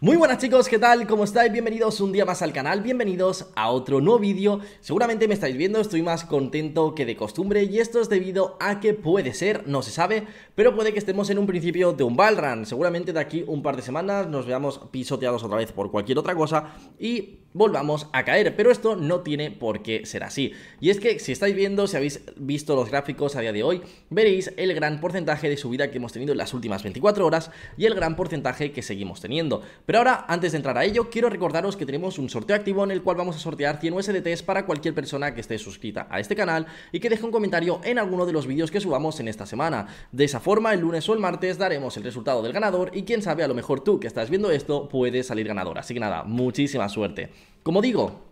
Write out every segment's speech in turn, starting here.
Muy buenas chicos, ¿qué tal? ¿Cómo estáis? Bienvenidos un día más al canal, bienvenidos a otro nuevo vídeo Seguramente me estáis viendo, estoy más contento que de costumbre Y esto es debido a que puede ser, no se sabe Pero puede que estemos en un principio de un Valran. Seguramente de aquí un par de semanas nos veamos pisoteados otra vez por cualquier otra cosa Y volvamos a caer. Pero esto no tiene por qué ser así. Y es que si estáis viendo, si habéis visto los gráficos a día de hoy, veréis el gran porcentaje de subida que hemos tenido en las últimas 24 horas y el gran porcentaje que seguimos teniendo. Pero ahora, antes de entrar a ello, quiero recordaros que tenemos un sorteo activo en el cual vamos a sortear 100 USDTs para cualquier persona que esté suscrita a este canal y que deje un comentario en alguno de los vídeos que subamos en esta semana. De esa forma, el lunes o el martes daremos el resultado del ganador y quién sabe, a lo mejor tú que estás viendo esto puedes salir ganador. Así que nada, muchísima suerte. Como digo,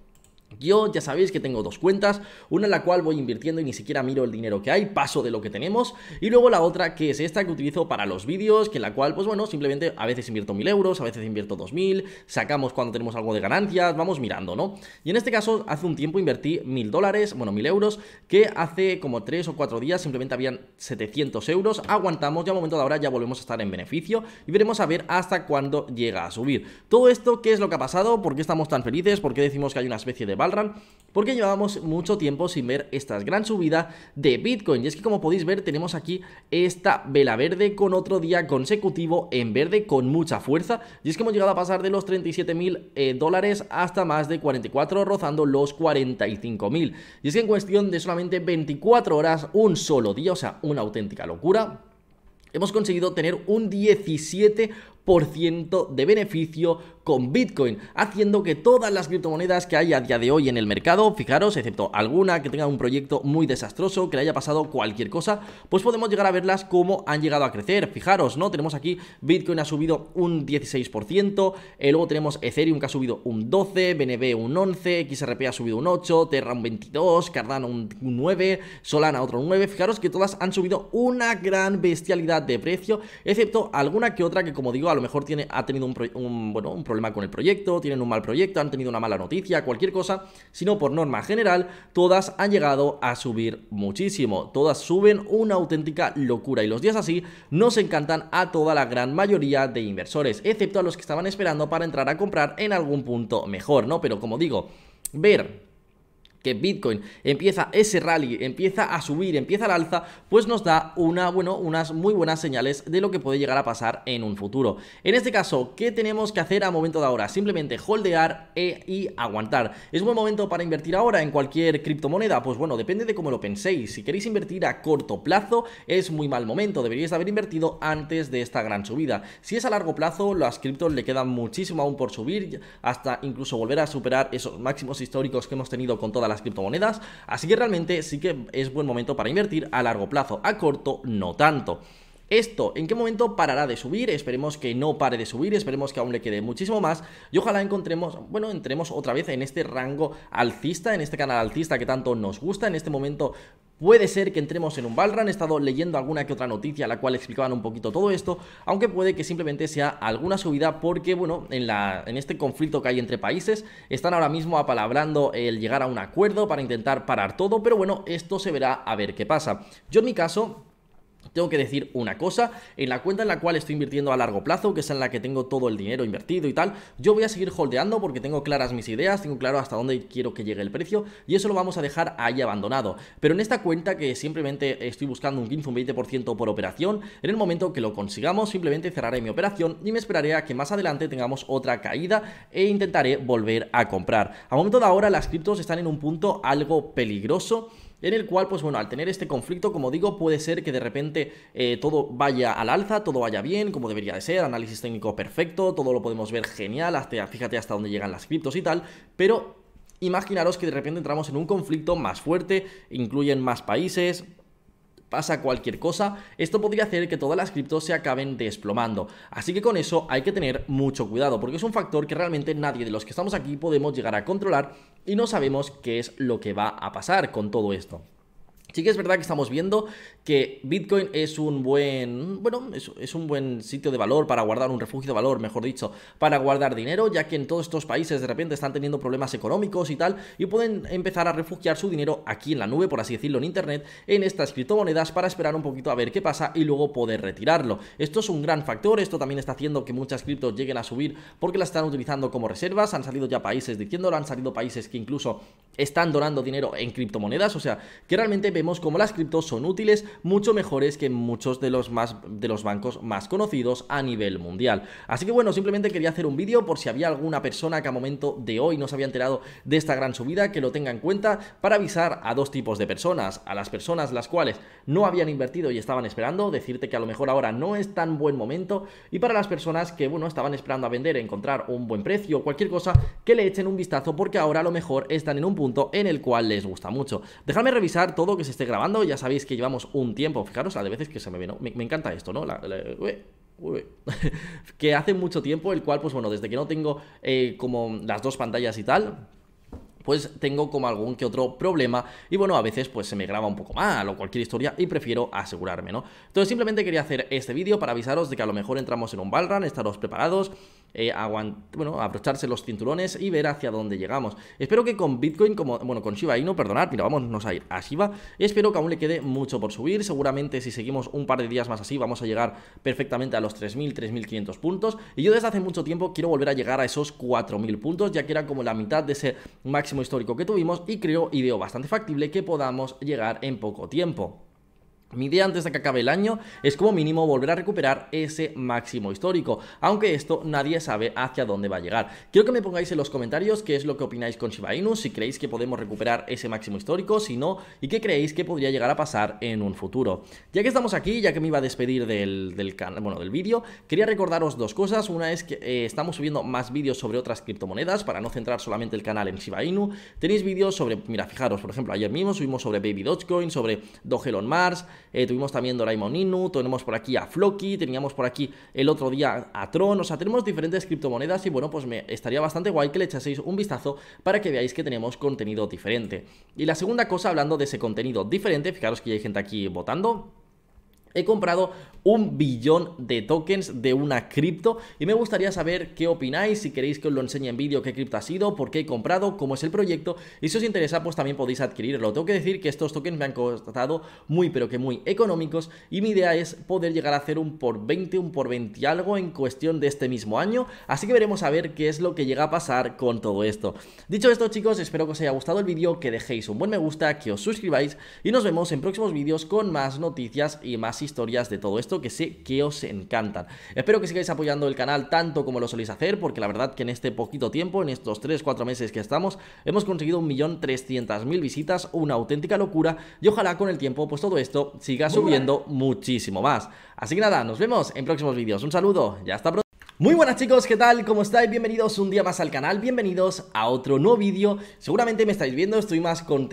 yo ya sabéis que tengo dos cuentas, una en la cual voy invirtiendo y ni siquiera miro el dinero que hay, paso de lo que tenemos, y luego la otra que es esta que utilizo para los vídeos, que en la cual, pues bueno, simplemente a veces invierto mil euros, a veces invierto 2000, sacamos cuando tenemos algo de ganancias, vamos mirando, ¿no? Y en este caso, hace un tiempo invertí mil dólares, bueno, mil euros, que hace como tres o cuatro días simplemente habían 700 euros, aguantamos, ya a momento de ahora ya volvemos a estar en beneficio y veremos a ver hasta cuándo llega a subir. Todo esto, ¿qué es lo que ha pasado? ¿Por qué estamos tan felices? ¿Por qué decimos que hay una especie de porque llevábamos mucho tiempo sin ver esta gran subida de Bitcoin. Y es que como podéis ver tenemos aquí esta vela verde con otro día consecutivo en verde con mucha fuerza. Y es que hemos llegado a pasar de los 37.000 eh, dólares hasta más de 44, rozando los 45.000 Y es que en cuestión de solamente 24 horas, un solo día, o sea, una auténtica locura hemos conseguido tener un 17 de beneficio con Bitcoin, haciendo que todas las criptomonedas que hay a día de hoy en el mercado, fijaros, excepto alguna que tenga un proyecto muy desastroso, que le haya pasado cualquier cosa, pues podemos llegar a verlas cómo han llegado a crecer. Fijaros, ¿no? Tenemos aquí Bitcoin ha subido un 16%, eh, luego tenemos Ethereum que ha subido un 12, BNB un 11, XRP ha subido un 8, Terra un 22, Cardano un 9, Solana otro 9. Fijaros que todas han subido una gran bestialidad de precio, excepto alguna que otra que como digo, a lo mejor tiene, ha tenido un, problema con el proyecto, tienen un mal proyecto, han tenido una mala noticia, cualquier cosa, sino por norma general, todas han llegado a subir muchísimo. Todas suben una auténtica locura y los días así nos encantan a toda la gran mayoría de inversores, excepto a los que estaban esperando para entrar a comprar en algún punto mejor, ¿no? Pero como digo, ver que Bitcoin empieza ese rally, empieza a subir, empieza al alza, pues nos da una, bueno, unas muy buenas señales de lo que puede llegar a pasar en un futuro. En este caso, ¿qué tenemos que hacer a momento de ahora? Simplemente holdear e, y aguantar. ¿Es buen momento para invertir ahora en cualquier criptomoneda? Pues bueno, depende de cómo lo penséis. Si queréis invertir a corto plazo, es muy mal momento. Deberíais haber invertido antes de esta gran subida. Si es a largo plazo, las criptos le quedan muchísimo aún por subir, hasta incluso volver a superar esos máximos históricos que hemos tenido con todas las criptomonedas, así que realmente sí que es buen momento para invertir a largo plazo, a corto no tanto. Esto, ¿en qué momento parará de subir? Esperemos que no pare de subir, esperemos que aún le quede muchísimo más y ojalá encontremos, bueno, entremos otra vez en este rango alcista, en este canal alcista que tanto nos gusta, en este momento Puede ser que entremos en un Balran, he estado leyendo alguna que otra noticia la cual explicaban un poquito todo esto, aunque puede que simplemente sea alguna subida porque, bueno, en, la, en este conflicto que hay entre países, están ahora mismo apalabrando el llegar a un acuerdo para intentar parar todo, pero bueno, esto se verá a ver qué pasa. Yo en mi caso tengo que decir una cosa, en la cuenta en la cual estoy invirtiendo a largo plazo, que es en la que tengo todo el dinero invertido y tal, yo voy a seguir holdeando porque tengo claras mis ideas, tengo claro hasta dónde quiero que llegue el precio y eso lo vamos a dejar ahí abandonado. Pero en esta cuenta que simplemente estoy buscando un 15 un 20% por operación, en el momento que lo consigamos simplemente cerraré mi operación y me esperaré a que más adelante tengamos otra caída e intentaré volver a comprar. A momento de ahora las criptos están en un punto algo peligroso en el cual, pues bueno, al tener este conflicto, como digo, puede ser que de repente eh, todo vaya al alza, todo vaya bien, como debería de ser, análisis técnico perfecto, todo lo podemos ver genial, hasta, fíjate hasta dónde llegan las criptos y tal, pero imaginaros que de repente entramos en un conflicto más fuerte, incluyen más países, pasa cualquier cosa, esto podría hacer que todas las criptos se acaben desplomando. Así que con eso hay que tener mucho cuidado, porque es un factor que realmente nadie de los que estamos aquí podemos llegar a controlar y no sabemos qué es lo que va a pasar con todo esto. Sí que es verdad que estamos viendo que Bitcoin es un buen, bueno, es, un buen sitio de valor para guardar, un refugio de valor, mejor dicho, para guardar dinero, ya que en todos estos países de repente están teniendo problemas económicos y tal, y pueden empezar a refugiar su dinero aquí en la nube, por así decirlo, en Internet, en estas criptomonedas para esperar un poquito a ver qué pasa y luego poder retirarlo. Esto es un gran factor, esto también está haciendo que muchas criptos lleguen a subir porque las están utilizando como reservas, han salido ya países diciéndolo, han salido países que incluso están donando dinero en criptomonedas, o sea, que realmente vemos cómo las criptos son útiles, mucho mejores que muchos de los, más, de los bancos más conocidos a nivel mundial. Así que bueno, simplemente quería hacer un vídeo por si había alguna persona que a momento de hoy no se había enterado de esta gran subida, que lo tenga en cuenta para avisar a dos tipos de personas, a las personas las cuales no habían invertido y estaban esperando, decirte que a lo mejor ahora no es tan buen momento, y para las personas que, bueno, estaban esperando a vender, encontrar un buen precio o cualquier cosa, que le echen un vistazo porque ahora a lo mejor están en un punto en el cual les gusta mucho. Déjame revisar todo que esté grabando. Ya sabéis que llevamos un tiempo, fijaros a de veces que se me viene, Me, encanta esto, ¿no? que hace mucho tiempo, el cual, pues bueno, desde que no tengo eh, como las dos pantallas y tal, pues tengo como algún que otro problema y bueno, a veces pues se me graba un poco mal o cualquier historia y prefiero asegurarme, ¿no? Entonces simplemente quería hacer este vídeo para avisaros de que a lo mejor entramos en un balran estaros preparados, eh, bueno, abrocharse los cinturones y ver hacia dónde llegamos. Espero que con Bitcoin, como, bueno, con Shiba Inu, perdonad, mira, vámonos a ir a Shiba, espero que aún le quede mucho por subir, seguramente si seguimos un par de días más así vamos a llegar perfectamente a los 3.000, 3.500 puntos, y yo desde hace mucho tiempo quiero volver a llegar a esos 4.000 puntos, ya que era como la mitad de ese máximo histórico que tuvimos, y creo, y veo bastante factible que podamos llegar en poco tiempo. Mi idea antes de que acabe el año es como mínimo volver a recuperar ese máximo histórico, aunque esto nadie sabe hacia dónde va a llegar. Quiero que me pongáis en los comentarios qué es lo que opináis con Shiba Inu, si creéis que podemos recuperar ese máximo histórico, si no, y qué creéis que podría llegar a pasar en un futuro. Ya que estamos aquí, ya que me iba a despedir del, canal, bueno, del vídeo, quería recordaros dos cosas. Una es que eh, estamos subiendo más vídeos sobre otras criptomonedas para no centrar solamente el canal en Shiba Inu. Tenéis vídeos sobre, mira, fijaros, por ejemplo, ayer mismo subimos sobre Baby Dogecoin, sobre Dogelon Mars, eh, tuvimos también Doraemon Inu, tenemos por aquí a Floki, teníamos por aquí el otro día a Tron, o sea, tenemos diferentes criptomonedas y bueno, pues me estaría bastante guay que le echaseis un vistazo para que veáis que tenemos contenido diferente. Y la segunda cosa, hablando de ese contenido diferente, fijaros que hay gente aquí votando. He comprado un billón de tokens de una cripto y me gustaría saber qué opináis, si queréis que os lo enseñe en vídeo qué cripto ha sido, por qué he comprado, cómo es el proyecto y si os interesa pues también podéis adquirirlo. Tengo que decir que estos tokens me han costado muy pero que muy económicos y mi idea es poder llegar a hacer un por 20, un por 20 algo en cuestión de este mismo año, así que veremos a ver qué es lo que llega a pasar con todo esto. Dicho esto chicos, espero que os haya gustado el vídeo, que dejéis un buen me gusta, que os suscribáis y nos vemos en próximos vídeos con más noticias y más información historias de todo esto que sé que os encantan. Espero que sigáis apoyando el canal tanto como lo soléis hacer, porque la verdad que en este poquito tiempo, en estos 3-4 meses que estamos, hemos conseguido 1.300.000 visitas, una auténtica locura, y ojalá con el tiempo pues todo esto siga subiendo muchísimo más. Así que nada, nos vemos en próximos vídeos. Un saludo Ya está. pronto. Muy buenas chicos, ¿qué tal? ¿Cómo estáis? Bienvenidos un día más al canal, bienvenidos a otro nuevo vídeo. Seguramente me estáis viendo, estoy más contento